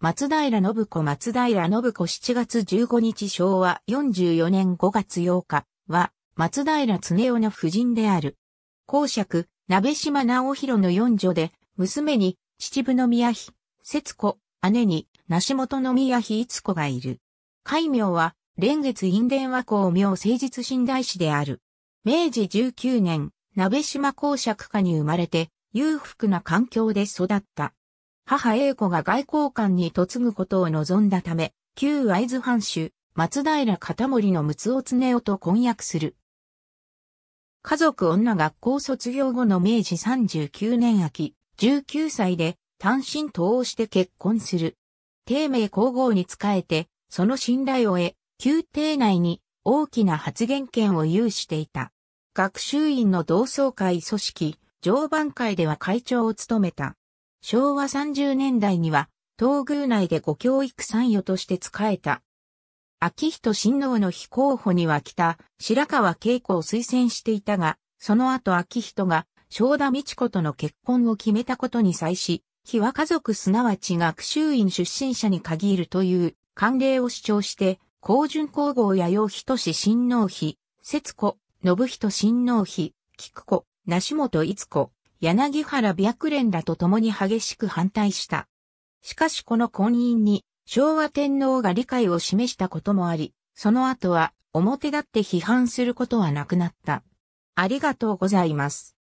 松平信子松平信子7月15日昭和44年5月8日は、松平常夫の夫人である。公爵、鍋島直弘の四女で、娘に、秩父宮妃、節子、姉に、梨本宮妃逸子がいる。戒名は、連月院伝和光明誠実信大師である。明治19年、鍋島公爵家に生まれて、裕福な環境で育った。母英子が外交官に嫁ぐことを望んだため、旧会津藩主、松平片森の六尾常夫と婚約する。家族女学校卒業後の明治39年秋、19歳で単身党をして結婚する。帝名皇后に仕えて、その信頼を得、宮廷内に大きな発言権を有していた。学習院の同窓会組織、常磐会では会長を務めた。昭和30年代には、東宮内でご教育参与として仕えた。秋人親王の非候補には北、白川恵子を推薦していたが、その後秋人が、正田美智子との結婚を決めたことに際し、非和家族すなわち学習院出身者に限るという慣例を主張して、高順皇后弥生人志親王妃、節子、信人親王妃、菊子、梨本逸子、柳原白蓮らと共に激しく反対した。しかしこの婚姻に昭和天皇が理解を示したこともあり、その後は表立って批判することはなくなった。ありがとうございます。